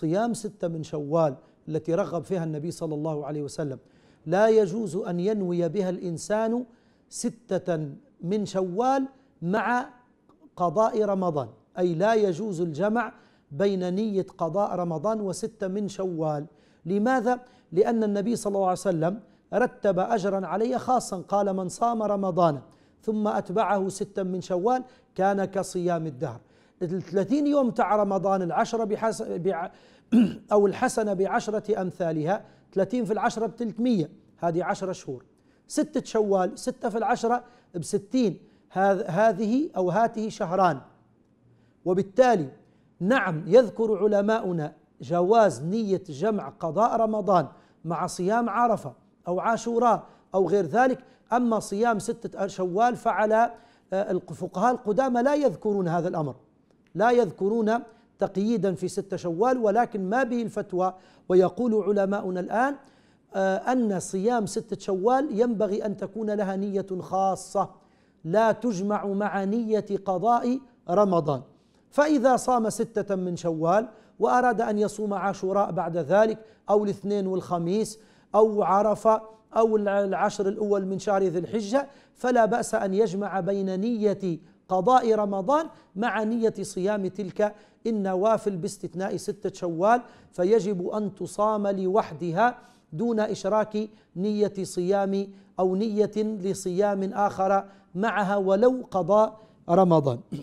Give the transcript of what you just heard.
صيام ستة من شوال التي رغب فيها النبي صلى الله عليه وسلم لا يجوز أن ينوي بها الإنسان ستة من شوال مع قضاء رمضان أي لا يجوز الجمع بين نية قضاء رمضان وستة من شوال لماذا؟ لأن النبي صلى الله عليه وسلم رتب أجرا علي خاصا قال من صام رمضان ثم أتبعه ستا من شوال كان كصيام الدهر ال 30 يوم تاع رمضان العشرة بحس بع أو الحسنة بعشرة أمثالها 30 في العشرة ب 300 هذه 10 شهور ستة شوال ستة في العشرة ب 60 هذه أو هاته شهران وبالتالي نعم يذكر علماؤنا جواز نية جمع قضاء رمضان مع صيام عرفة أو عاشوراء أو غير ذلك أما صيام ستة شوال فعلى آه، الفقهاء القدامى لا يذكرون هذا الأمر لا يذكرون تقييدا في ستة شوال ولكن ما به الفتوى ويقول علماؤنا الآن آه، أن صيام ستة شوال ينبغي أن تكون لها نية خاصة لا تجمع مع نية قضاء رمضان فإذا صام ستة من شوال وأراد أن يصوم عاشوراء بعد ذلك أو الاثنين والخميس أو عرفة أو العشر الأول من شهر ذي الحجة فلا بأس أن يجمع بين نية قضاء رمضان مع نية صيام تلك النوافل باستثناء ستة شوال فيجب أن تصام لوحدها دون إشراك نية صيام أو نية لصيام آخر معها ولو قضاء رمضان